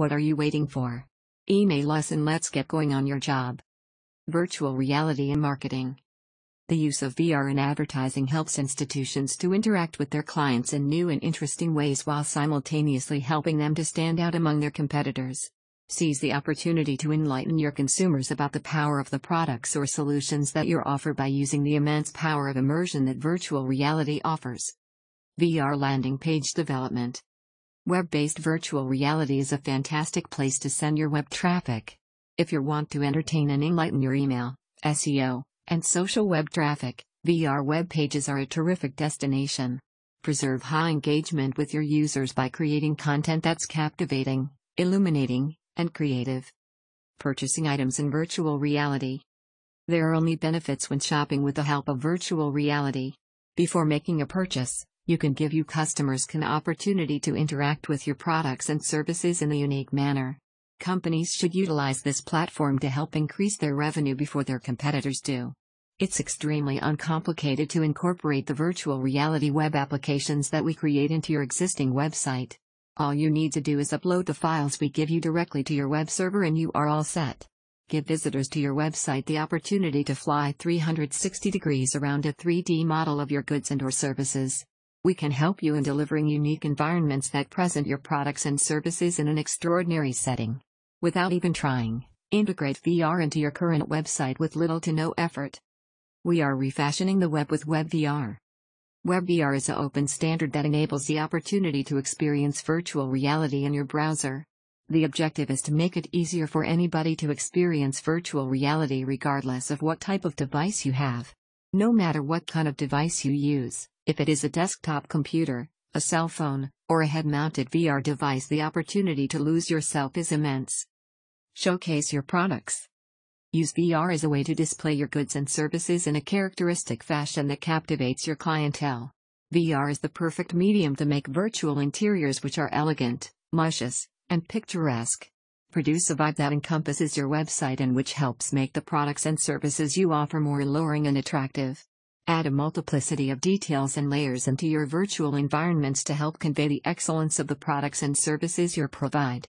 What are you waiting for? Email us and let's get going on your job. Virtual reality in marketing. The use of VR in advertising helps institutions to interact with their clients in new and interesting ways while simultaneously helping them to stand out among their competitors. Seize the opportunity to enlighten your consumers about the power of the products or solutions that you offer by using the immense power of immersion that virtual reality offers. VR landing page development. Web based virtual reality is a fantastic place to send your web traffic. If you want to entertain and enlighten your email, SEO, and social web traffic, VR web pages are a terrific destination. Preserve high engagement with your users by creating content that's captivating, illuminating, and creative. Purchasing items in virtual reality. There are only benefits when shopping with the help of virtual reality. Before making a purchase, you can give you customers can opportunity to interact with your products and services in a unique manner. Companies should utilize this platform to help increase their revenue before their competitors do. It's extremely uncomplicated to incorporate the virtual reality web applications that we create into your existing website. All you need to do is upload the files we give you directly to your web server and you are all set. Give visitors to your website the opportunity to fly 360 degrees around a 3D model of your goods and or services. We can help you in delivering unique environments that present your products and services in an extraordinary setting. Without even trying, integrate VR into your current website with little to no effort. We are refashioning the web with WebVR. WebVR is an open standard that enables the opportunity to experience virtual reality in your browser. The objective is to make it easier for anybody to experience virtual reality regardless of what type of device you have. No matter what kind of device you use, if it is a desktop computer, a cell phone, or a head-mounted VR device the opportunity to lose yourself is immense. Showcase your products. Use VR as a way to display your goods and services in a characteristic fashion that captivates your clientele. VR is the perfect medium to make virtual interiors which are elegant, luscious, and picturesque. Produce a vibe that encompasses your website and which helps make the products and services you offer more alluring and attractive. Add a multiplicity of details and layers into your virtual environments to help convey the excellence of the products and services you provide.